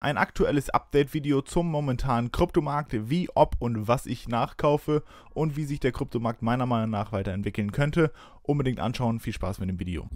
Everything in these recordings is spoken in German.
ein aktuelles Update-Video zum momentanen Kryptomarkt, wie, ob und was ich nachkaufe und wie sich der Kryptomarkt meiner Meinung nach weiterentwickeln könnte. Unbedingt anschauen, viel Spaß mit dem Video.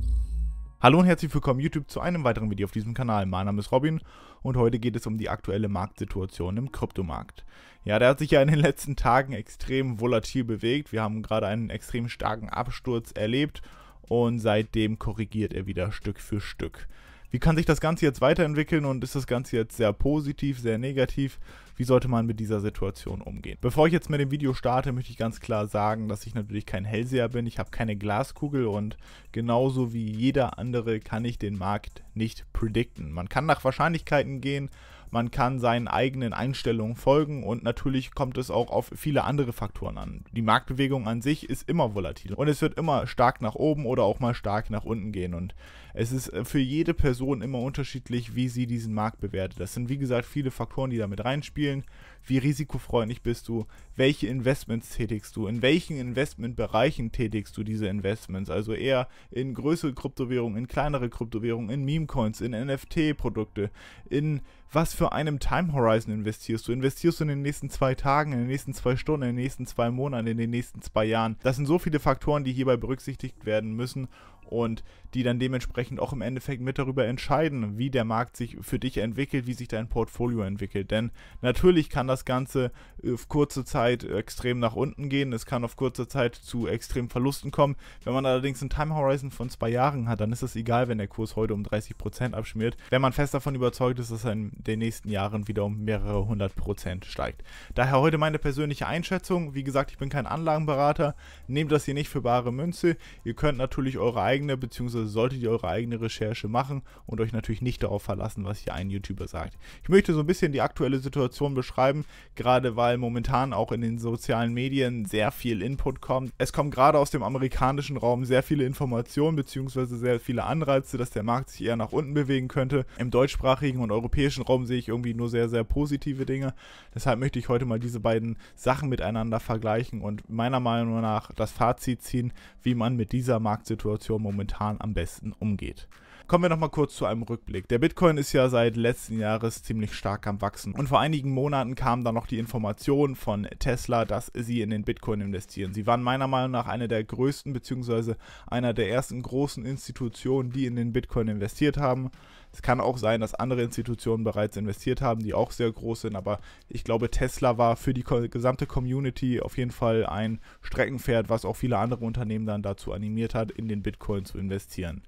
Hallo und herzlich willkommen YouTube zu einem weiteren Video auf diesem Kanal. Mein Name ist Robin und heute geht es um die aktuelle Marktsituation im Kryptomarkt. Ja, der hat sich ja in den letzten Tagen extrem volatil bewegt. Wir haben gerade einen extrem starken Absturz erlebt und seitdem korrigiert er wieder Stück für Stück. Wie kann sich das Ganze jetzt weiterentwickeln und ist das Ganze jetzt sehr positiv, sehr negativ? Wie sollte man mit dieser Situation umgehen? Bevor ich jetzt mit dem Video starte, möchte ich ganz klar sagen, dass ich natürlich kein Hellseher bin. Ich habe keine Glaskugel und genauso wie jeder andere kann ich den Markt nicht predikten. Man kann nach Wahrscheinlichkeiten gehen, man kann seinen eigenen Einstellungen folgen und natürlich kommt es auch auf viele andere Faktoren an. Die Marktbewegung an sich ist immer volatil und es wird immer stark nach oben oder auch mal stark nach unten gehen und es ist äh, für jede Person immer unterschiedlich, wie sie diesen Markt bewertet. Das sind wie gesagt viele Faktoren, die damit reinspielen wie risikofreundlich bist du, welche Investments tätigst du, in welchen Investmentbereichen tätigst du diese Investments, also eher in größere Kryptowährungen, in kleinere Kryptowährungen, in Meme-Coins, in NFT-Produkte, in was für einem Time Horizon investierst du, investierst du in den nächsten zwei Tagen, in den nächsten zwei Stunden, in den nächsten zwei Monaten, in den nächsten zwei Jahren. Das sind so viele Faktoren, die hierbei berücksichtigt werden müssen und die dann dementsprechend auch im Endeffekt mit darüber entscheiden, wie der Markt sich für dich entwickelt, wie sich dein Portfolio entwickelt. Denn natürlich kann das Ganze äh, auf kurze Zeit extrem nach unten gehen, es kann auf kurze Zeit zu extremen Verlusten kommen. Wenn man allerdings einen Time Horizon von zwei Jahren hat, dann ist es egal, wenn der Kurs heute um 30% abschmiert, wenn man fest davon überzeugt ist, dass er in den nächsten Jahren wieder um mehrere hundert Prozent steigt. Daher heute meine persönliche Einschätzung. Wie gesagt, ich bin kein Anlagenberater, nehmt das hier nicht für bare Münze. Ihr könnt natürlich eure eigenen eigene, beziehungsweise solltet ihr eure eigene Recherche machen und euch natürlich nicht darauf verlassen, was hier ein YouTuber sagt. Ich möchte so ein bisschen die aktuelle Situation beschreiben, gerade weil momentan auch in den sozialen Medien sehr viel Input kommt. Es kommen gerade aus dem amerikanischen Raum sehr viele Informationen, beziehungsweise sehr viele Anreize, dass der Markt sich eher nach unten bewegen könnte. Im deutschsprachigen und europäischen Raum sehe ich irgendwie nur sehr, sehr positive Dinge. Deshalb möchte ich heute mal diese beiden Sachen miteinander vergleichen und meiner Meinung nach das Fazit ziehen, wie man mit dieser Marktsituation momentan momentan am besten umgeht. Kommen wir nochmal kurz zu einem Rückblick. Der Bitcoin ist ja seit letzten Jahres ziemlich stark am Wachsen. Und vor einigen Monaten kam dann noch die Information von Tesla, dass sie in den Bitcoin investieren. Sie waren meiner Meinung nach eine der größten bzw. einer der ersten großen Institutionen, die in den Bitcoin investiert haben. Es kann auch sein, dass andere Institutionen bereits investiert haben, die auch sehr groß sind, aber ich glaube, Tesla war für die gesamte Community auf jeden Fall ein Streckenpferd, was auch viele andere Unternehmen dann dazu animiert hat, in den Bitcoin zu investieren.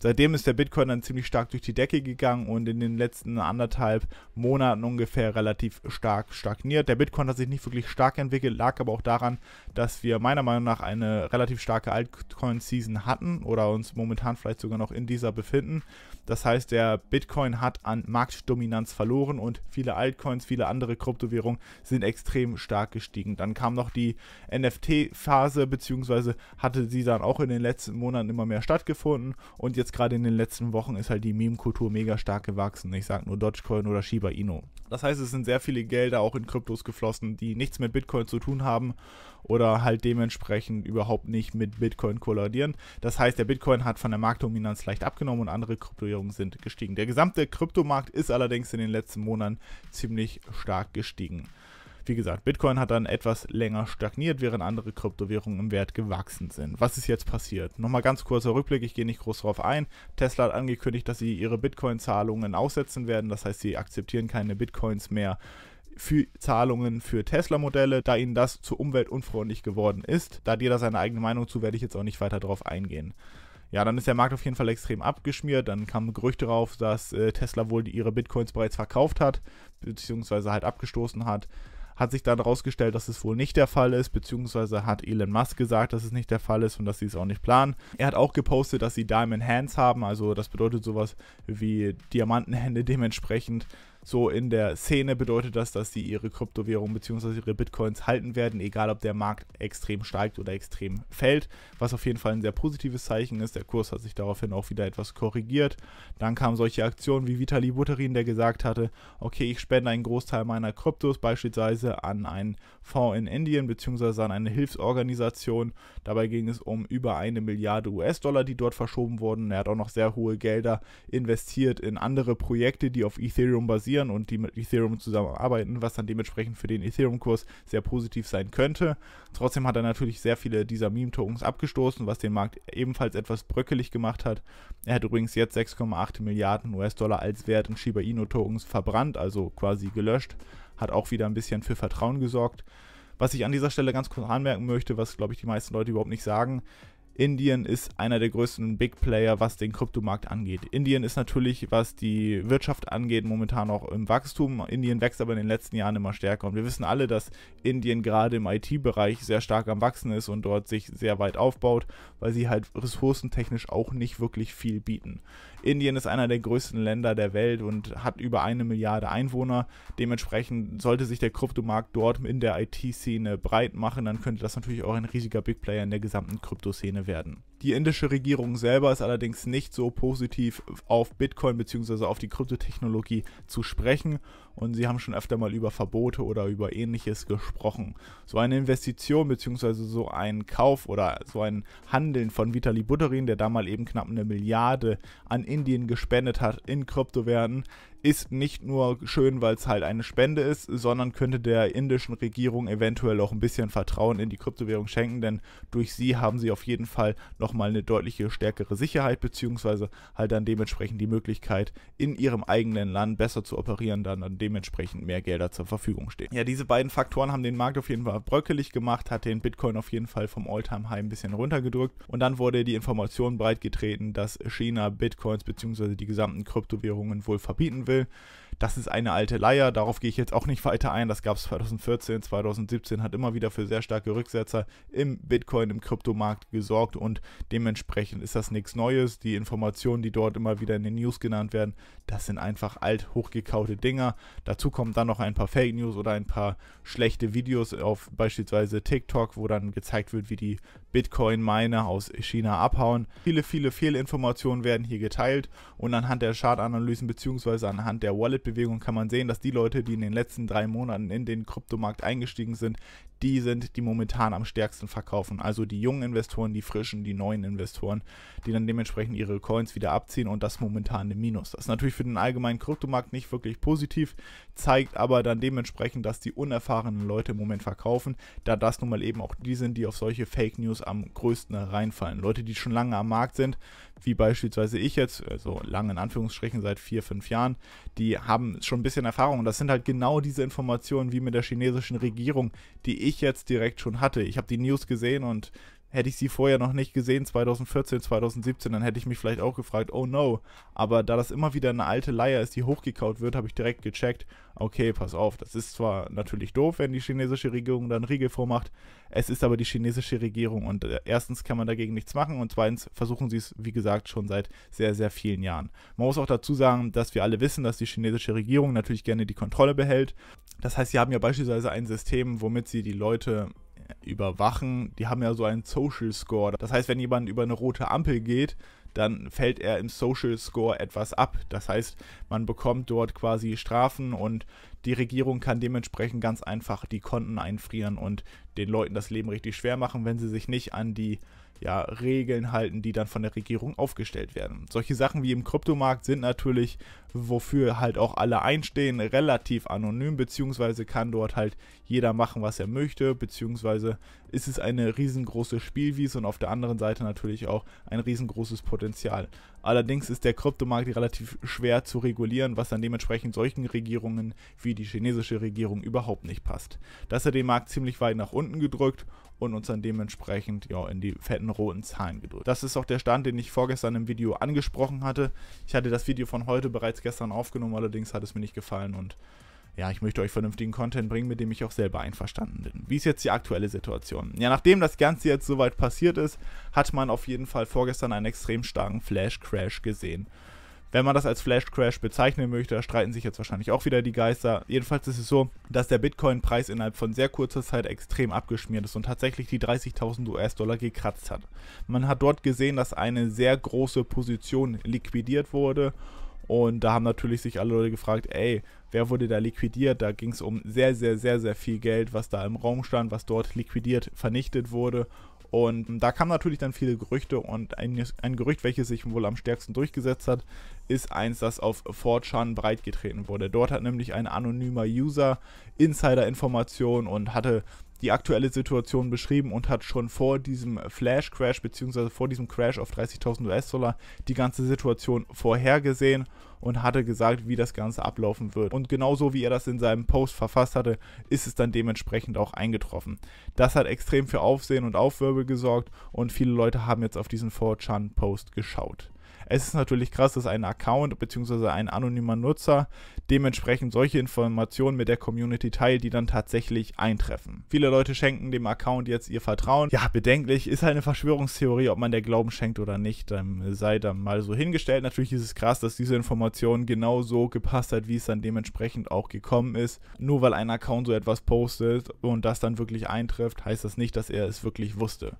Seitdem ist der Bitcoin dann ziemlich stark durch die Decke gegangen und in den letzten anderthalb Monaten ungefähr relativ stark stagniert. Der Bitcoin hat sich nicht wirklich stark entwickelt, lag aber auch daran, dass wir meiner Meinung nach eine relativ starke Altcoin-Season hatten oder uns momentan vielleicht sogar noch in dieser befinden. Das heißt, der Bitcoin hat an Marktdominanz verloren und viele Altcoins, viele andere Kryptowährungen sind extrem stark gestiegen. Dann kam noch die NFT-Phase, beziehungsweise hatte sie dann auch in den letzten Monaten immer mehr stattgefunden und jetzt jetzt gerade in den letzten Wochen ist halt die Meme-Kultur mega stark gewachsen. Ich sage nur Dogecoin oder Shiba Inu. Das heißt, es sind sehr viele Gelder auch in Kryptos geflossen, die nichts mit Bitcoin zu tun haben oder halt dementsprechend überhaupt nicht mit Bitcoin kolladieren. Das heißt, der Bitcoin hat von der Marktdominanz leicht abgenommen und andere Kryptowährungen sind gestiegen. Der gesamte Kryptomarkt ist allerdings in den letzten Monaten ziemlich stark gestiegen wie gesagt, Bitcoin hat dann etwas länger stagniert, während andere Kryptowährungen im Wert gewachsen sind. Was ist jetzt passiert? Nochmal ganz kurzer Rückblick, ich gehe nicht groß darauf ein. Tesla hat angekündigt, dass sie ihre Bitcoin-Zahlungen aussetzen werden, das heißt, sie akzeptieren keine Bitcoins mehr für Zahlungen für Tesla-Modelle, da ihnen das zu umweltunfreundlich geworden ist. Da dir da seine eigene Meinung zu, werde ich jetzt auch nicht weiter darauf eingehen. Ja, dann ist der Markt auf jeden Fall extrem abgeschmiert. Dann kamen Gerüchte rauf, dass äh, Tesla wohl ihre Bitcoins bereits verkauft hat, beziehungsweise halt abgestoßen hat. Hat sich dann herausgestellt, dass es wohl nicht der Fall ist, beziehungsweise hat Elon Musk gesagt, dass es nicht der Fall ist und dass sie es auch nicht planen. Er hat auch gepostet, dass sie Diamond Hands haben, also das bedeutet sowas wie Diamantenhände dementsprechend. So in der Szene bedeutet das, dass sie ihre Kryptowährung bzw. ihre Bitcoins halten werden, egal ob der Markt extrem steigt oder extrem fällt, was auf jeden Fall ein sehr positives Zeichen ist. Der Kurs hat sich daraufhin auch wieder etwas korrigiert. Dann kamen solche Aktionen wie Vitali Buterin, der gesagt hatte, okay, ich spende einen Großteil meiner Kryptos beispielsweise an einen Fonds in Indien bzw. an eine Hilfsorganisation. Dabei ging es um über eine Milliarde US-Dollar, die dort verschoben wurden. Er hat auch noch sehr hohe Gelder investiert in andere Projekte, die auf Ethereum basieren investieren und die mit Ethereum zusammenarbeiten, was dann dementsprechend für den Ethereum-Kurs sehr positiv sein könnte. Trotzdem hat er natürlich sehr viele dieser Meme-Tokens abgestoßen, was den Markt ebenfalls etwas bröckelig gemacht hat. Er hat übrigens jetzt 6,8 Milliarden US-Dollar als Wert in Shiba Inu-Tokens verbrannt, also quasi gelöscht, hat auch wieder ein bisschen für Vertrauen gesorgt. Was ich an dieser Stelle ganz kurz anmerken möchte, was glaube ich die meisten Leute überhaupt nicht sagen, Indien ist einer der größten Big Player, was den Kryptomarkt angeht. Indien ist natürlich, was die Wirtschaft angeht, momentan auch im Wachstum. Indien wächst aber in den letzten Jahren immer stärker. Und wir wissen alle, dass Indien gerade im IT-Bereich sehr stark am Wachsen ist und dort sich sehr weit aufbaut, weil sie halt ressourcentechnisch auch nicht wirklich viel bieten. Indien ist einer der größten Länder der Welt und hat über eine Milliarde Einwohner. Dementsprechend sollte sich der Kryptomarkt dort in der IT-Szene breit machen, dann könnte das natürlich auch ein riesiger Big Player in der gesamten Kryptoszene werden. Die indische Regierung selber ist allerdings nicht so positiv auf Bitcoin bzw. auf die Kryptotechnologie zu sprechen und sie haben schon öfter mal über Verbote oder über ähnliches gesprochen. So eine Investition bzw. so ein Kauf oder so ein Handeln von Vitali Buterin, der da mal eben knapp eine Milliarde an Indien gespendet hat in Kryptowährten, ist nicht nur schön, weil es halt eine Spende ist, sondern könnte der indischen Regierung eventuell auch ein bisschen Vertrauen in die Kryptowährung schenken, denn durch sie haben sie auf jeden Fall noch nochmal eine deutliche stärkere Sicherheit, beziehungsweise halt dann dementsprechend die Möglichkeit, in ihrem eigenen Land besser zu operieren, dann, dann dementsprechend mehr Gelder zur Verfügung stehen. Ja, diese beiden Faktoren haben den Markt auf jeden Fall bröckelig gemacht, hat den Bitcoin auf jeden Fall vom Alltime-High ein bisschen runtergedrückt und dann wurde die Information breitgetreten, dass China Bitcoins bzw. die gesamten Kryptowährungen wohl verbieten will. Das ist eine alte Leier, darauf gehe ich jetzt auch nicht weiter ein. Das gab es 2014, 2017, hat immer wieder für sehr starke Rücksetzer im Bitcoin, im Kryptomarkt gesorgt und dementsprechend ist das nichts Neues. Die Informationen, die dort immer wieder in den News genannt werden, das sind einfach alt hochgekaute Dinger. Dazu kommen dann noch ein paar Fake News oder ein paar schlechte Videos auf beispielsweise TikTok, wo dann gezeigt wird, wie die Bitcoin-Miner aus China abhauen. Viele, viele Fehlinformationen werden hier geteilt und anhand der Chartanalysen bzw. anhand der Wallet Bewegung kann man sehen, dass die Leute, die in den letzten drei Monaten in den Kryptomarkt eingestiegen sind, die sind, die momentan am stärksten verkaufen. Also die jungen Investoren, die frischen, die neuen Investoren, die dann dementsprechend ihre Coins wieder abziehen und das momentan im Minus. Das ist natürlich für den allgemeinen Kryptomarkt nicht wirklich positiv, zeigt aber dann dementsprechend, dass die unerfahrenen Leute im Moment verkaufen, da das nun mal eben auch die sind, die auf solche Fake News am größten reinfallen. Leute, die schon lange am Markt sind, wie beispielsweise ich jetzt, so also lang in Anführungsstrichen, seit vier, fünf Jahren, die haben schon ein bisschen Erfahrung. Und das sind halt genau diese Informationen wie mit der chinesischen Regierung, die ich jetzt direkt schon hatte. Ich habe die News gesehen und hätte ich sie vorher noch nicht gesehen, 2014, 2017, dann hätte ich mich vielleicht auch gefragt, oh no. Aber da das immer wieder eine alte Leier ist, die hochgekaut wird, habe ich direkt gecheckt, okay, pass auf, das ist zwar natürlich doof, wenn die chinesische Regierung dann Riegel vormacht, es ist aber die chinesische Regierung und äh, erstens kann man dagegen nichts machen und zweitens versuchen sie es, wie gesagt, schon seit sehr, sehr vielen Jahren. Man muss auch dazu sagen, dass wir alle wissen, dass die chinesische Regierung natürlich gerne die Kontrolle behält. Das heißt, sie haben ja beispielsweise ein System, womit sie die Leute überwachen, die haben ja so einen Social Score. Das heißt, wenn jemand über eine rote Ampel geht, dann fällt er im Social Score etwas ab. Das heißt, man bekommt dort quasi Strafen und die Regierung kann dementsprechend ganz einfach die Konten einfrieren und den Leuten das Leben richtig schwer machen, wenn sie sich nicht an die ja, Regeln halten, die dann von der Regierung aufgestellt werden. Solche Sachen wie im Kryptomarkt sind natürlich, wofür halt auch alle einstehen, relativ anonym, beziehungsweise kann dort halt jeder machen, was er möchte, beziehungsweise ist es eine riesengroße Spielwiese und auf der anderen Seite natürlich auch ein riesengroßes Potenzial. Allerdings ist der Kryptomarkt relativ schwer zu regulieren, was dann dementsprechend solchen Regierungen wie die chinesische Regierung überhaupt nicht passt. Das hat den Markt ziemlich weit nach unten gedrückt und uns dann dementsprechend ja, in die fetten roten Zahlen gedrückt. Das ist auch der Stand, den ich vorgestern im Video angesprochen hatte. Ich hatte das Video von heute bereits gestern aufgenommen, allerdings hat es mir nicht gefallen und ja, ich möchte euch vernünftigen Content bringen, mit dem ich auch selber einverstanden bin. Wie ist jetzt die aktuelle Situation? Ja, nachdem das Ganze jetzt soweit passiert ist, hat man auf jeden Fall vorgestern einen extrem starken Flash-Crash gesehen. Wenn man das als Flash Crash bezeichnen möchte, da streiten sich jetzt wahrscheinlich auch wieder die Geister. Jedenfalls ist es so, dass der Bitcoin-Preis innerhalb von sehr kurzer Zeit extrem abgeschmiert ist und tatsächlich die 30.000 US-Dollar gekratzt hat. Man hat dort gesehen, dass eine sehr große Position liquidiert wurde und da haben natürlich sich alle Leute gefragt, ey, wer wurde da liquidiert? Da ging es um sehr, sehr, sehr, sehr viel Geld, was da im Raum stand, was dort liquidiert, vernichtet wurde. Und da kamen natürlich dann viele Gerüchte und ein, ein, Gerücht, welches sich wohl am stärksten durchgesetzt hat, ist eins, das auf 4chan breitgetreten wurde. Dort hat nämlich ein anonymer User Insider-Informationen und hatte die aktuelle Situation beschrieben und hat schon vor diesem Flash Crash bzw. vor diesem Crash auf 30.000 US-Dollar die ganze Situation vorhergesehen und hatte gesagt, wie das Ganze ablaufen wird. Und genauso wie er das in seinem Post verfasst hatte, ist es dann dementsprechend auch eingetroffen. Das hat extrem für Aufsehen und Aufwirbel gesorgt und viele Leute haben jetzt auf diesen 4chan-Post geschaut. Es ist natürlich krass, dass ein Account bzw. ein anonymer Nutzer dementsprechend solche Informationen mit der Community teilt, die dann tatsächlich eintreffen. Viele Leute schenken dem Account jetzt ihr Vertrauen. Ja, bedenklich ist halt eine Verschwörungstheorie, ob man der Glauben schenkt oder nicht. Dann ähm, sei da mal so hingestellt. Natürlich ist es krass, dass diese Information genau so gepasst hat, wie es dann dementsprechend auch gekommen ist. Nur weil ein Account so etwas postet und das dann wirklich eintrifft, heißt das nicht, dass er es wirklich wusste.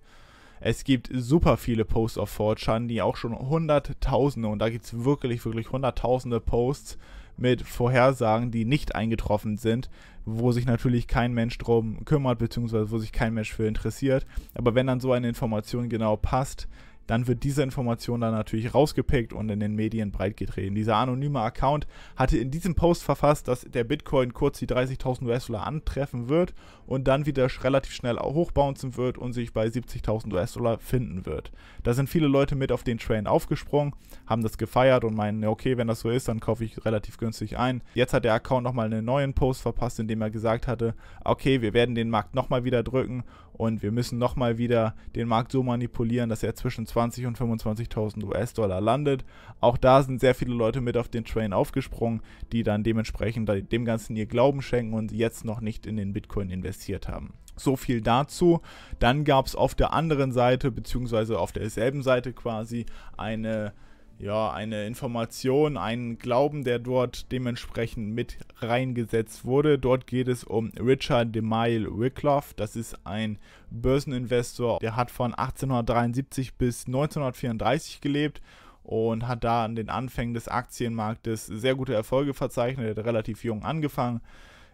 Es gibt super viele Posts auf 4 die auch schon Hunderttausende, und da gibt es wirklich, wirklich Hunderttausende Posts mit Vorhersagen, die nicht eingetroffen sind, wo sich natürlich kein Mensch drum kümmert, beziehungsweise wo sich kein Mensch für interessiert. Aber wenn dann so eine Information genau passt, dann wird diese Information dann natürlich rausgepickt und in den Medien breitgetreten. Dieser anonyme Account hatte in diesem Post verfasst, dass der Bitcoin kurz die 30.000 US-Dollar antreffen wird und dann wieder relativ schnell hochbouncen wird und sich bei 70.000 US-Dollar finden wird. Da sind viele Leute mit auf den Train aufgesprungen, haben das gefeiert und meinen, okay, wenn das so ist, dann kaufe ich relativ günstig ein. Jetzt hat der Account nochmal einen neuen Post verpasst, in dem er gesagt hatte, okay, wir werden den Markt nochmal wieder drücken und wir müssen nochmal wieder den Markt so manipulieren, dass er zwischen 20 und 25.000 US-Dollar landet. Auch da sind sehr viele Leute mit auf den Train aufgesprungen, die dann dementsprechend dem Ganzen ihr Glauben schenken und jetzt noch nicht in den Bitcoin investiert haben. So viel dazu. Dann gab es auf der anderen Seite, beziehungsweise auf derselben Seite quasi, eine ja, eine Information, einen Glauben, der dort dementsprechend mit reingesetzt wurde. Dort geht es um Richard DeMille Wycliffe. Das ist ein Börseninvestor, der hat von 1873 bis 1934 gelebt und hat da an den Anfängen des Aktienmarktes sehr gute Erfolge verzeichnet, Er hat relativ jung angefangen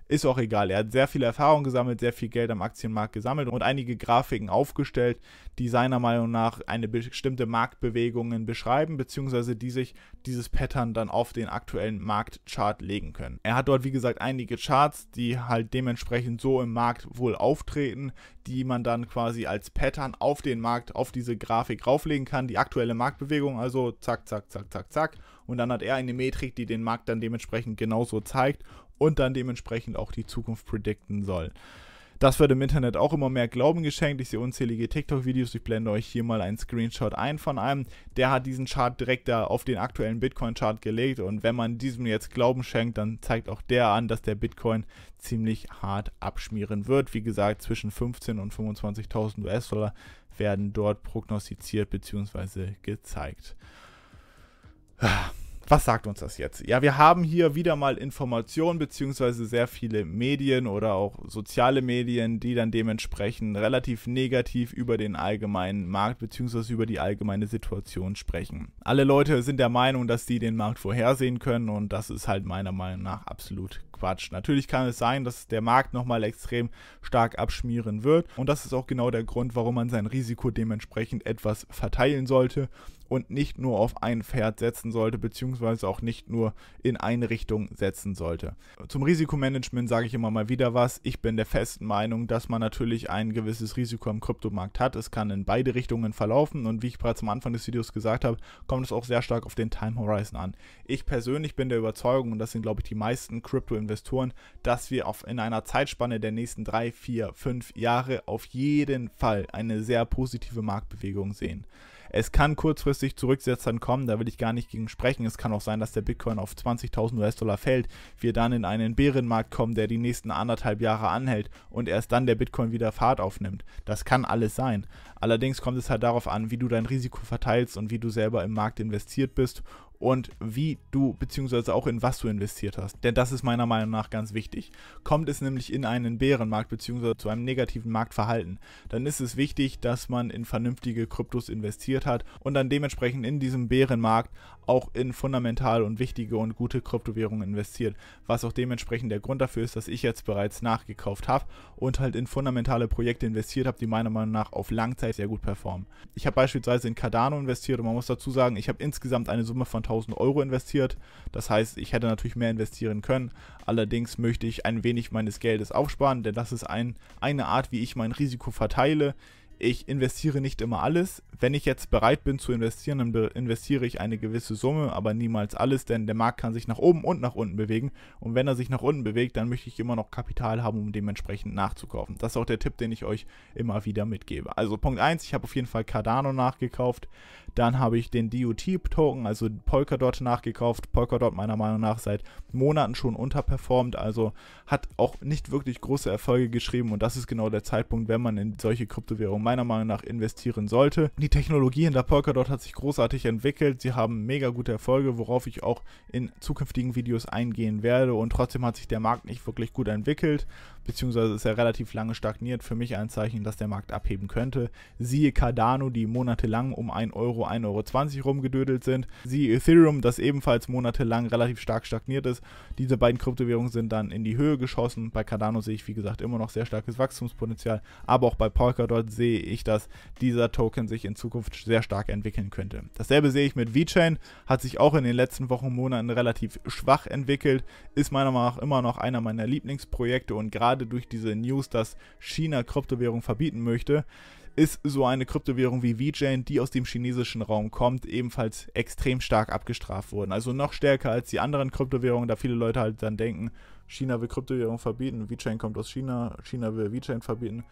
ist auch egal. Er hat sehr viel Erfahrung gesammelt, sehr viel Geld am Aktienmarkt gesammelt und einige Grafiken aufgestellt, die seiner Meinung nach eine bestimmte Marktbewegung beschreiben, beziehungsweise die sich dieses Pattern dann auf den aktuellen Marktchart legen können. Er hat dort, wie gesagt, einige Charts, die halt dementsprechend so im Markt wohl auftreten, die man dann quasi als Pattern auf den Markt, auf diese Grafik rauflegen kann, die aktuelle Marktbewegung, also zack, zack, zack, zack, zack. Und dann hat er eine Metrik, die den Markt dann dementsprechend genauso zeigt und dann dementsprechend auch die Zukunft predikten soll. Das wird im Internet auch immer mehr Glauben geschenkt. Ich sehe unzählige TikTok-Videos. Ich blende euch hier mal einen Screenshot ein von einem. Der hat diesen Chart direkt da auf den aktuellen Bitcoin-Chart gelegt. Und wenn man diesem jetzt Glauben schenkt, dann zeigt auch der an, dass der Bitcoin ziemlich hart abschmieren wird. Wie gesagt, zwischen 15.000 und 25.000 US-Dollar werden dort prognostiziert bzw. gezeigt. Ah was sagt uns das jetzt? Ja, wir haben hier wieder mal Informationen, beziehungsweise sehr viele Medien oder auch soziale Medien, die dann dementsprechend relativ negativ über den allgemeinen Markt, beziehungsweise über die allgemeine Situation sprechen. Alle Leute sind der Meinung, dass sie den Markt vorhersehen können und das ist halt meiner Meinung nach absolut Quatsch. Natürlich kann es sein, dass der Markt nochmal extrem stark abschmieren wird. Und das ist auch genau der Grund, warum man sein Risiko dementsprechend etwas verteilen sollte und nicht nur auf ein Pferd setzen sollte, beziehungsweise auch nicht nur in eine Richtung setzen sollte. Zum Risikomanagement sage ich immer mal wieder was. Ich bin der festen Meinung, dass man natürlich ein gewisses Risiko am Kryptomarkt hat. Es kann in beide Richtungen verlaufen und wie ich bereits am Anfang des Videos gesagt habe, kommt es auch sehr stark auf den Time Horizon an. Ich persönlich bin der Überzeugung, und das sind glaube ich die meisten Krypto-Investoren, Investoren, dass wir auf, in einer Zeitspanne der nächsten drei, vier, fünf Jahre auf jeden Fall eine sehr positive Marktbewegung sehen. Es kann kurzfristig Zurücksetzern kommen, da will ich gar nicht gegen sprechen. Es kann auch sein, dass der Bitcoin auf 20.000 US-Dollar fällt, wir dann in einen Bärenmarkt kommen, der die nächsten anderthalb Jahre anhält und erst dann der Bitcoin wieder Fahrt aufnimmt. Das kann alles sein. Allerdings kommt es halt darauf an, wie du dein Risiko verteilst und wie du selber im Markt investiert bist und wie du bzw. auch in was du investiert hast. Denn das ist meiner Meinung nach ganz wichtig. Kommt es nämlich in einen Bärenmarkt bzw. zu einem negativen Marktverhalten, dann ist es wichtig, dass man in vernünftige Kryptos investiert hat und dann dementsprechend in diesem Bärenmarkt auch in fundamental und wichtige und gute Kryptowährungen investiert, was auch dementsprechend der Grund dafür ist, dass ich jetzt bereits nachgekauft habe und halt in fundamentale Projekte investiert habe, die meiner Meinung nach auf Langzeit sehr gut performen. Ich habe beispielsweise in Cardano investiert und man muss dazu sagen, ich habe insgesamt eine Summe von 1000 Euro investiert, das heißt, ich hätte natürlich mehr investieren können, allerdings möchte ich ein wenig meines Geldes aufsparen, denn das ist ein, eine Art, wie ich mein Risiko verteile ich investiere nicht immer alles. Wenn ich jetzt bereit bin zu investieren, dann investiere ich eine gewisse Summe, aber niemals alles, denn der Markt kann sich nach oben und nach unten bewegen. Und wenn er sich nach unten bewegt, dann möchte ich immer noch Kapital haben, um dementsprechend nachzukaufen. Das ist auch der Tipp, den ich euch immer wieder mitgebe. Also Punkt 1, ich habe auf jeden Fall Cardano nachgekauft. Dann habe ich den dut token also Polkadot, nachgekauft. Polkadot meiner Meinung nach seit Monaten schon unterperformt, also hat auch nicht wirklich große Erfolge geschrieben. Und das ist genau der Zeitpunkt, wenn man in solche Kryptowährungen meiner Meinung nach investieren sollte. Die Technologie hinter Polkadot hat sich großartig entwickelt. Sie haben mega gute Erfolge, worauf ich auch in zukünftigen Videos eingehen werde. Und trotzdem hat sich der Markt nicht wirklich gut entwickelt, beziehungsweise ist er relativ lange stagniert. Für mich ein Zeichen, dass der Markt abheben könnte. Siehe Cardano, die monatelang um 1 Euro, 1,20 Euro rumgedödelt sind. Siehe Ethereum, das ebenfalls monatelang relativ stark stagniert ist. Diese beiden Kryptowährungen sind dann in die Höhe geschossen. Bei Cardano sehe ich, wie gesagt, immer noch sehr starkes Wachstumspotenzial. Aber auch bei Polkadot sehe sehe ich, dass dieser Token sich in Zukunft sehr stark entwickeln könnte. Dasselbe sehe ich mit VeChain, hat sich auch in den letzten Wochen und Monaten relativ schwach entwickelt, ist meiner Meinung nach immer noch einer meiner Lieblingsprojekte und gerade durch diese News, dass China Kryptowährung verbieten möchte, ist so eine Kryptowährung wie VeChain, die aus dem chinesischen Raum kommt, ebenfalls extrem stark abgestraft worden. Also noch stärker als die anderen Kryptowährungen, da viele Leute halt dann denken, China will Kryptowährung verbieten, VeChain kommt aus China, China will VeChain verbieten.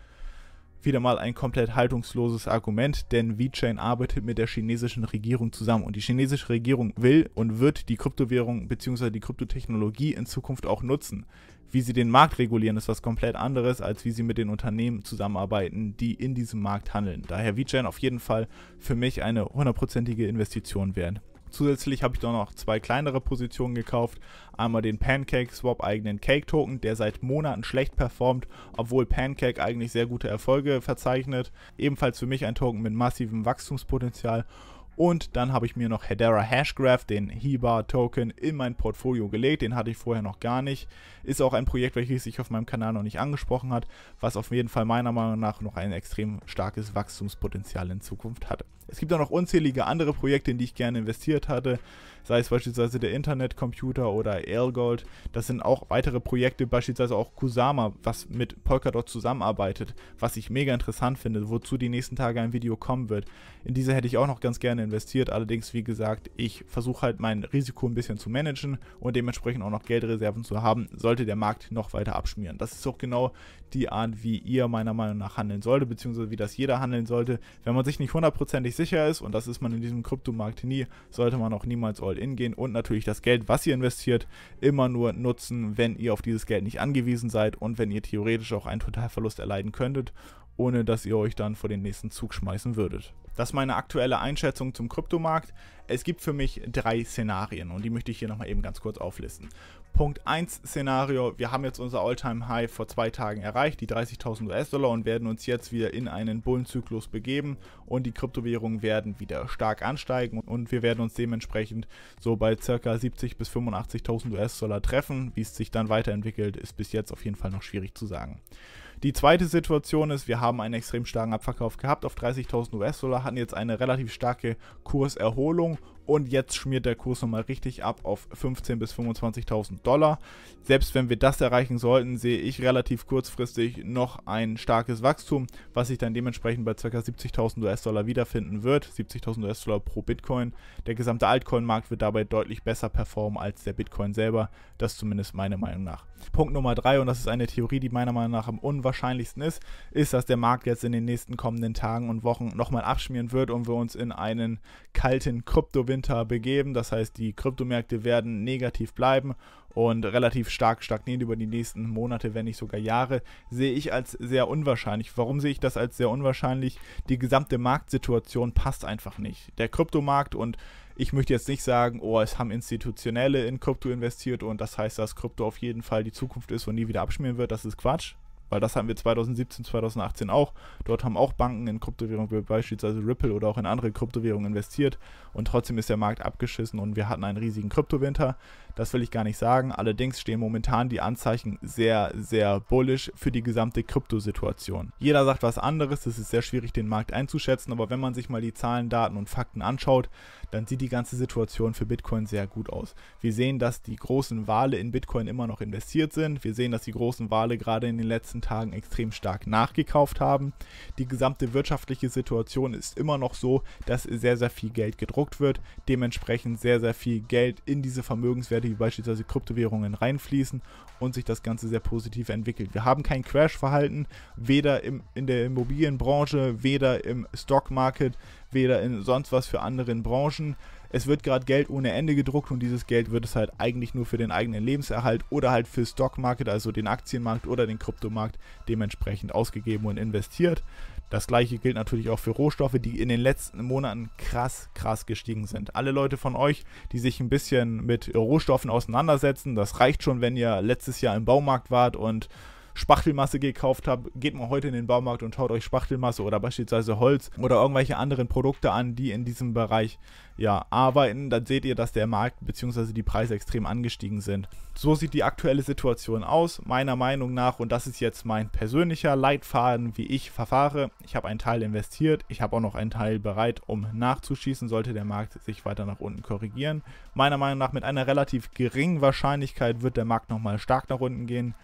Wieder mal ein komplett haltungsloses Argument, denn VeChain arbeitet mit der chinesischen Regierung zusammen und die chinesische Regierung will und wird die Kryptowährung bzw. die Kryptotechnologie in Zukunft auch nutzen. Wie sie den Markt regulieren, ist was komplett anderes, als wie sie mit den Unternehmen zusammenarbeiten, die in diesem Markt handeln. Daher VeChain auf jeden Fall für mich eine hundertprozentige Investition wert. Zusätzlich habe ich dann noch zwei kleinere Positionen gekauft. Einmal den Pancake Swap eigenen Cake Token, der seit Monaten schlecht performt, obwohl Pancake eigentlich sehr gute Erfolge verzeichnet. Ebenfalls für mich ein Token mit massivem Wachstumspotenzial. Und dann habe ich mir noch Hedera Hashgraph, den HIBA Token, in mein Portfolio gelegt. Den hatte ich vorher noch gar nicht. Ist auch ein Projekt, welches ich auf meinem Kanal noch nicht angesprochen hat, was auf jeden Fall meiner Meinung nach noch ein extrem starkes Wachstumspotenzial in Zukunft hat. Es gibt auch noch unzählige andere Projekte, in die ich gerne investiert hatte, sei es beispielsweise der Internetcomputer oder Airgold. Das sind auch weitere Projekte, beispielsweise auch Kusama, was mit Polkadot zusammenarbeitet, was ich mega interessant finde, wozu die nächsten Tage ein Video kommen wird. In diese hätte ich auch noch ganz gerne investiert, allerdings wie gesagt, ich versuche halt mein Risiko ein bisschen zu managen und dementsprechend auch noch Geldreserven zu haben, sollte der Markt noch weiter abschmieren. Das ist auch genau die Art, wie ihr meiner Meinung nach handeln sollte, beziehungsweise wie das jeder handeln sollte. Wenn man sich nicht hundertprozentig sicher sicher ist, und das ist man in diesem Kryptomarkt nie, sollte man auch niemals All-In gehen und natürlich das Geld, was ihr investiert, immer nur nutzen, wenn ihr auf dieses Geld nicht angewiesen seid und wenn ihr theoretisch auch einen Totalverlust erleiden könntet, ohne dass ihr euch dann vor den nächsten Zug schmeißen würdet. Das ist meine aktuelle Einschätzung zum Kryptomarkt. Es gibt für mich drei Szenarien und die möchte ich hier nochmal eben ganz kurz auflisten. Punkt 1 Szenario, wir haben jetzt unser Alltime high vor zwei Tagen erreicht, die 30.000 US-Dollar und werden uns jetzt wieder in einen Bullenzyklus begeben und die Kryptowährungen werden wieder stark ansteigen und wir werden uns dementsprechend so bei ca. 70.000 bis 85.000 US-Dollar treffen. Wie es sich dann weiterentwickelt, ist bis jetzt auf jeden Fall noch schwierig zu sagen. Die zweite Situation ist, wir haben einen extrem starken Abverkauf gehabt auf 30.000 US-Dollar, hatten jetzt eine relativ starke Kurserholung und jetzt schmiert der Kurs nochmal richtig ab auf 15.000 bis 25.000 Dollar. Selbst wenn wir das erreichen sollten, sehe ich relativ kurzfristig noch ein starkes Wachstum, was sich dann dementsprechend bei ca. 70.000 US-Dollar wiederfinden wird. 70.000 US-Dollar pro Bitcoin. Der gesamte Altcoin-Markt wird dabei deutlich besser performen als der Bitcoin selber. Das zumindest meiner Meinung nach. Punkt Nummer drei, und das ist eine Theorie, die meiner Meinung nach am unwahrscheinlichsten ist, ist, dass der Markt jetzt in den nächsten kommenden Tagen und Wochen nochmal abschmieren wird und wir uns in einen kalten Kryptowinter begeben. Das heißt, die Kryptomärkte werden negativ bleiben und relativ stark stagnieren über die nächsten Monate, wenn nicht sogar Jahre, sehe ich als sehr unwahrscheinlich. Warum sehe ich das als sehr unwahrscheinlich? Die gesamte Marktsituation passt einfach nicht. Der Kryptomarkt und ich möchte jetzt nicht sagen, oh, es haben Institutionelle in Krypto investiert und das heißt, dass Krypto auf jeden Fall die Zukunft ist und nie wieder abschmieren wird. Das ist Quatsch, weil das haben wir 2017, 2018 auch. Dort haben auch Banken in Kryptowährungen, beispielsweise Ripple oder auch in andere Kryptowährungen investiert und trotzdem ist der Markt abgeschissen und wir hatten einen riesigen Kryptowinter. Das will ich gar nicht sagen. Allerdings stehen momentan die Anzeichen sehr, sehr bullisch für die gesamte Kryptosituation. Jeder sagt was anderes, es ist sehr schwierig, den Markt einzuschätzen, aber wenn man sich mal die Zahlen, Daten und Fakten anschaut, dann sieht die ganze Situation für Bitcoin sehr gut aus. Wir sehen, dass die großen Wale in Bitcoin immer noch investiert sind. Wir sehen, dass die großen Wale gerade in den letzten Tagen extrem stark nachgekauft haben. Die gesamte wirtschaftliche Situation ist immer noch so, dass sehr, sehr viel Geld gedruckt wird. Dementsprechend sehr, sehr viel Geld in diese Vermögenswerte wie beispielsweise Kryptowährungen reinfließen und sich das Ganze sehr positiv entwickelt. Wir haben kein Crash-Verhalten, weder im, in der Immobilienbranche, weder im Stock Market, weder in sonst was für anderen Branchen. Es wird gerade Geld ohne Ende gedruckt und dieses Geld wird es halt eigentlich nur für den eigenen Lebenserhalt oder halt für Stock Market, also den Aktienmarkt oder den Kryptomarkt dementsprechend ausgegeben und investiert. Das gleiche gilt natürlich auch für Rohstoffe, die in den letzten Monaten krass, krass gestiegen sind. Alle Leute von euch, die sich ein bisschen mit Rohstoffen auseinandersetzen, das reicht schon, wenn ihr letztes Jahr im Baumarkt wart und Spachtelmasse gekauft habt, geht mal heute in den Baumarkt und schaut euch Spachtelmasse oder beispielsweise Holz oder irgendwelche anderen Produkte an, die in diesem Bereich ja, arbeiten, dann seht ihr, dass der Markt bzw. die Preise extrem angestiegen sind. So sieht die aktuelle Situation aus, meiner Meinung nach, und das ist jetzt mein persönlicher Leitfaden, wie ich verfahre. Ich habe einen Teil investiert, ich habe auch noch einen Teil bereit, um nachzuschießen, sollte der Markt sich weiter nach unten korrigieren. Meiner Meinung nach mit einer relativ geringen Wahrscheinlichkeit wird der Markt nochmal stark nach unten gehen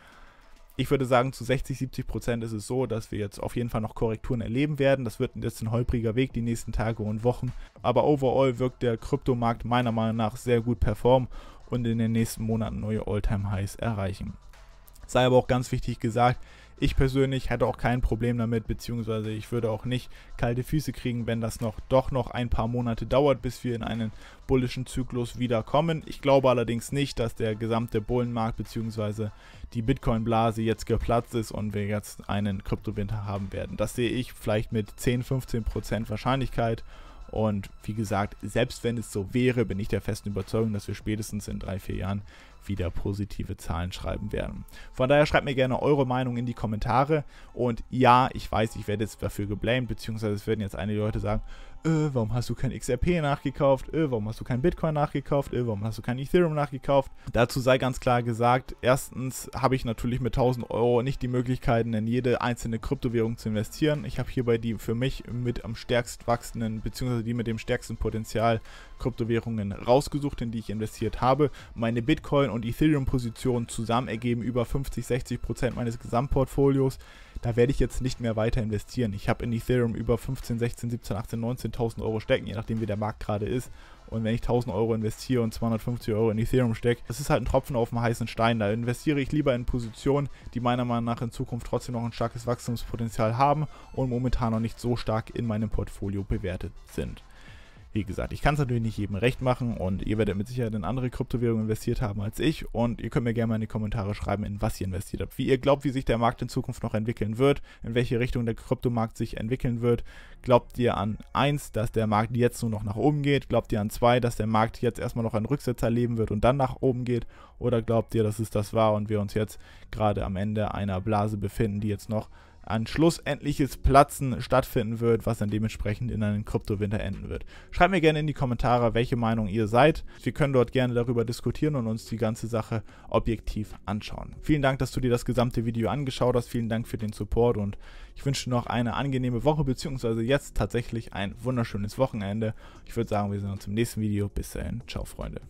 ich würde sagen, zu 60, 70 Prozent ist es so, dass wir jetzt auf jeden Fall noch Korrekturen erleben werden. Das wird jetzt ein holpriger Weg die nächsten Tage und Wochen. Aber overall wirkt der Kryptomarkt meiner Meinung nach sehr gut performen und in den nächsten Monaten neue Alltime highs erreichen. Sei aber auch ganz wichtig gesagt, ich persönlich hätte auch kein Problem damit, beziehungsweise ich würde auch nicht kalte Füße kriegen, wenn das noch doch noch ein paar Monate dauert, bis wir in einen bullischen Zyklus wiederkommen. Ich glaube allerdings nicht, dass der gesamte Bullenmarkt bzw. die Bitcoin-Blase jetzt geplatzt ist und wir jetzt einen Kryptowinter haben werden. Das sehe ich vielleicht mit 10, 15% Prozent Wahrscheinlichkeit. Und wie gesagt, selbst wenn es so wäre, bin ich der festen Überzeugung, dass wir spätestens in drei, vier Jahren wieder positive Zahlen schreiben werden. Von daher schreibt mir gerne eure Meinung in die Kommentare. Und ja, ich weiß, ich werde jetzt dafür geblamed, beziehungsweise es werden jetzt einige Leute sagen, äh, warum hast du kein XRP nachgekauft, äh, warum hast du kein Bitcoin nachgekauft, äh, warum hast du kein Ethereum nachgekauft. Dazu sei ganz klar gesagt, erstens habe ich natürlich mit 1000 Euro nicht die Möglichkeiten, in jede einzelne Kryptowährung zu investieren. Ich habe hierbei die für mich mit am stärksten wachsenden, beziehungsweise die mit dem stärksten Potenzial Kryptowährungen rausgesucht, in die ich investiert habe. Meine Bitcoin- und Ethereum-Positionen zusammen ergeben über 50, 60 Prozent meines Gesamtportfolios da werde ich jetzt nicht mehr weiter investieren. Ich habe in Ethereum über 15, 16, 17, 18, 19.000 Euro stecken, je nachdem wie der Markt gerade ist. Und wenn ich 1000 Euro investiere und 250 Euro in Ethereum stecke, das ist halt ein Tropfen auf dem heißen Stein. Da investiere ich lieber in Positionen, die meiner Meinung nach in Zukunft trotzdem noch ein starkes Wachstumspotenzial haben und momentan noch nicht so stark in meinem Portfolio bewertet sind. Wie gesagt, ich kann es natürlich nicht jedem recht machen und ihr werdet mit Sicherheit in andere Kryptowährungen investiert haben als ich und ihr könnt mir gerne mal in die Kommentare schreiben, in was ihr investiert habt. Wie ihr glaubt, wie sich der Markt in Zukunft noch entwickeln wird, in welche Richtung der Kryptomarkt sich entwickeln wird. Glaubt ihr an 1, dass der Markt jetzt nur noch nach oben geht? Glaubt ihr an 2, dass der Markt jetzt erstmal noch einen Rücksetzer erleben wird und dann nach oben geht? Oder glaubt ihr, dass es das war und wir uns jetzt gerade am Ende einer Blase befinden, die jetzt noch ein schlussendliches Platzen stattfinden wird, was dann dementsprechend in einen Kryptowinter enden wird. Schreibt mir gerne in die Kommentare, welche Meinung ihr seid. Wir können dort gerne darüber diskutieren und uns die ganze Sache objektiv anschauen. Vielen Dank, dass du dir das gesamte Video angeschaut hast. Vielen Dank für den Support und ich wünsche dir noch eine angenehme Woche, beziehungsweise jetzt tatsächlich ein wunderschönes Wochenende. Ich würde sagen, wir sehen uns im nächsten Video. Bis dahin. Ciao, Freunde.